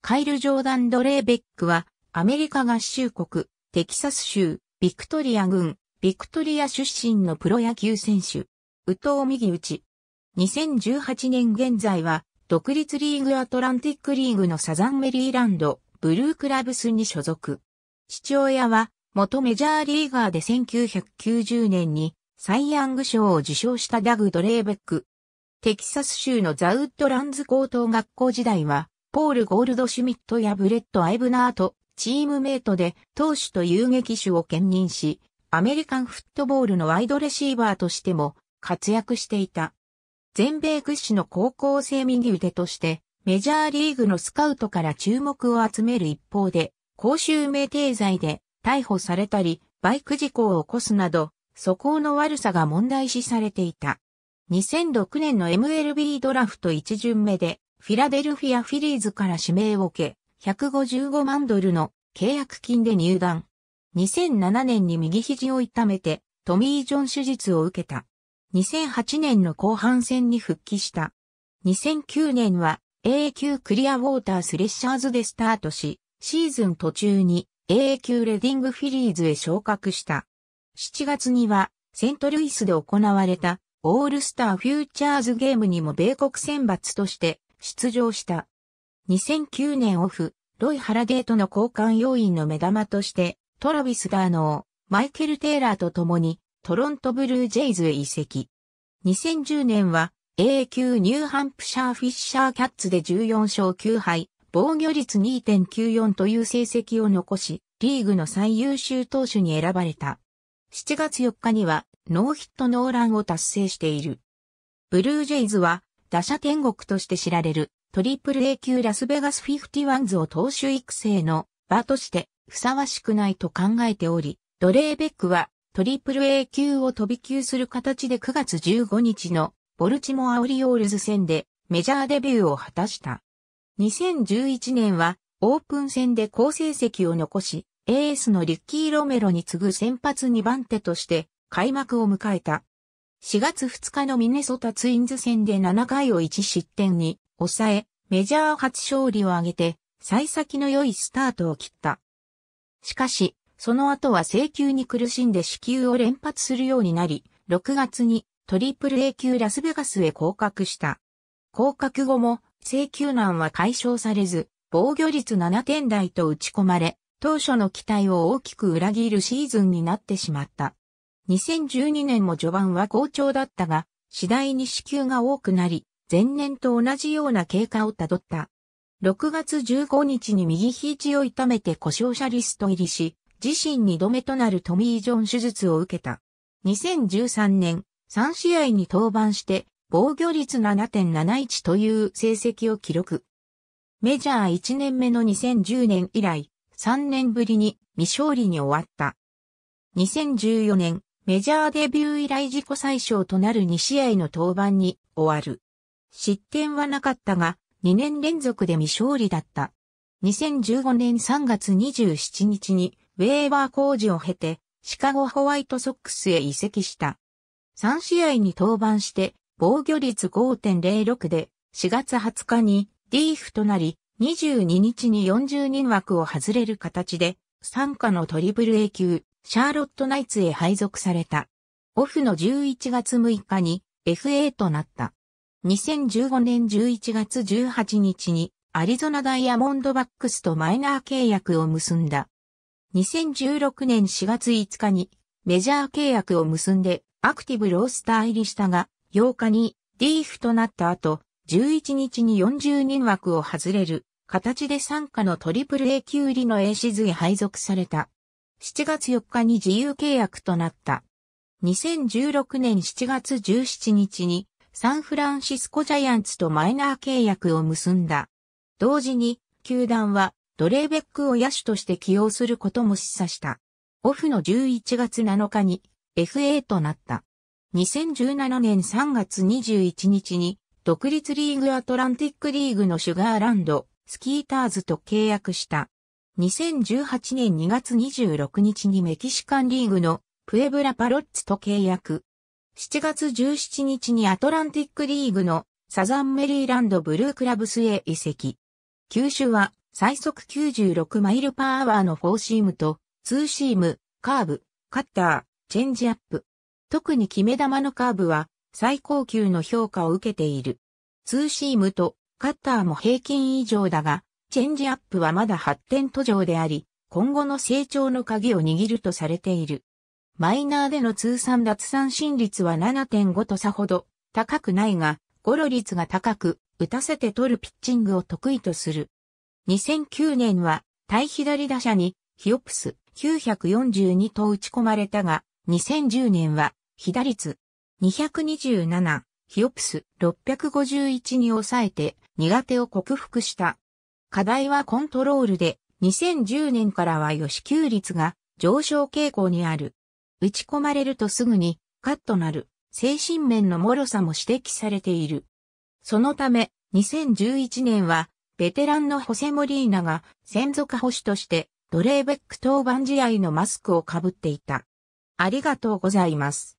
カイル・ジョーダン・ドレーベックは、アメリカ合衆国、テキサス州、ビクトリア郡、ビクトリア出身のプロ野球選手。右藤右内。2018年現在は、独立リーグアトランティックリーグのサザンメリーランド、ブルークラブスに所属。父親は、元メジャーリーガーで1990年に、サイ・ヤング賞を受賞したダグ・ドレーベック。テキサス州のザウッドランズ高等学校時代は、ポール・ゴールドシュミットやブレット・アイブナーとチームメイトで投手と遊撃手を兼任し、アメリカンフットボールのワイドレシーバーとしても活躍していた。全米屈指の高校生右腕として、メジャーリーグのスカウトから注目を集める一方で、公衆名定罪で逮捕されたり、バイク事故を起こすなど、素行の悪さが問題視されていた。2006年の MLB ドラフト1巡目で、フィラデルフィア・フィリーズから指名を受け、155万ドルの契約金で入団。2007年に右肘を痛めて、トミー・ジョン手術を受けた。2008年の後半戦に復帰した。2009年は A 級クリアウォータースレッシャーズでスタートし、シーズン途中に A 級レディングフィリーズへ昇格した。7月にはセントルイスで行われたオールスターフューチャーズゲームにも米国選抜として出場した。2009年オフ、ロイ・ハラデーとの交換要員の目玉として、トラビス・ダーノー、マイケル・テイラーと共に、トロント・ブルージェイズへ移籍。2010年は、A 級ニューハンプシャー・フィッシャー・キャッツで14勝9敗、防御率2.94という成績を残し、リーグの最優秀投手に選ばれた。7月4日には、ノーヒットノーランを達成している。ブルージェイズは、打者天国として知られる、トリプル A 級ラスベガスフィフティワンズを投手育成の場としてふさわしくないと考えており、ドレーベックはトリプル A 級を飛び級する形で9月15日のボルチモアオリオールズ戦でメジャーデビューを果たした。2011年はオープン戦で好成績を残し、エースのリッキー・ロメロに次ぐ先発2番手として開幕を迎えた。4月2日のミネソタツインズ戦で7回を1失点に抑え、メジャー初勝利を挙げて、幸先の良いスタートを切った。しかし、その後は請求に苦しんで支給を連発するようになり、6月にトリプル A 級ラスベガスへ降格した。降格後も請求難は解消されず、防御率7点台と打ち込まれ、当初の期待を大きく裏切るシーズンになってしまった。2012年も序盤は好調だったが、次第に支給が多くなり、前年と同じような経過をたどった。6月15日に右肘を痛めて故障者リスト入りし、自身2度目となるトミー・ジョン手術を受けた。2013年、3試合に登板して、防御率7.71という成績を記録。メジャー1年目の2010年以来、3年ぶりに未勝利に終わった。2014年、メジャーデビュー以来自己最小となる2試合の登板に終わる。失点はなかったが、2年連続で未勝利だった。2015年3月27日にウェーバー工事を経て、シカゴホワイトソックスへ移籍した。3試合に登板して、防御率5.06で、4月20日にディーフとなり、22日に40人枠を外れる形で、参加のトリプル A 級、シャーロットナイツへ配属された。オフの11月6日に FA となった。2015年11月18日にアリゾナダイヤモンドバックスとマイナー契約を結んだ。2016年4月5日にメジャー契約を結んでアクティブロースター入りしたが8日にディーフとなった後11日に40人枠を外れる形で参加のトリプル A 級入りの A シズへ配属された。7月4日に自由契約となった。2016年7月17日にサンフランシスコジャイアンツとマイナー契約を結んだ。同時に、球団はドレーベックを野手として起用することも示唆した。オフの11月7日に FA となった。2017年3月21日に独立リーグアトランティックリーグのシュガーランド、スキーターズと契約した。2018年2月26日にメキシカンリーグのプエブラパロッツと契約。7月17日にアトランティックリーグのサザンメリーランドブルークラブスへ移籍。球種は最速96マイルパーアワーのフォーシームとツーシーム、カーブ、カッター、チェンジアップ。特に決め球のカーブは最高級の評価を受けている。ツーシームとカッターも平均以上だが、チェンジアップはまだ発展途上であり、今後の成長の鍵を握るとされている。マイナーでの通算脱三振率は7.5とさほど高くないが、ゴロ率が高く、打たせて取るピッチングを得意とする。2009年は対左打者にヒオプス942と打ち込まれたが、2010年は左率227、ヒオプス651に抑えて苦手を克服した。課題はコントロールで、2010年からは予支給率が上昇傾向にある。打ち込まれるとすぐにカットなる精神面の脆さも指摘されている。そのため2011年はベテランのホセ・モリーナが専属保守としてドレーベック当番試合のマスクをかぶっていた。ありがとうございます。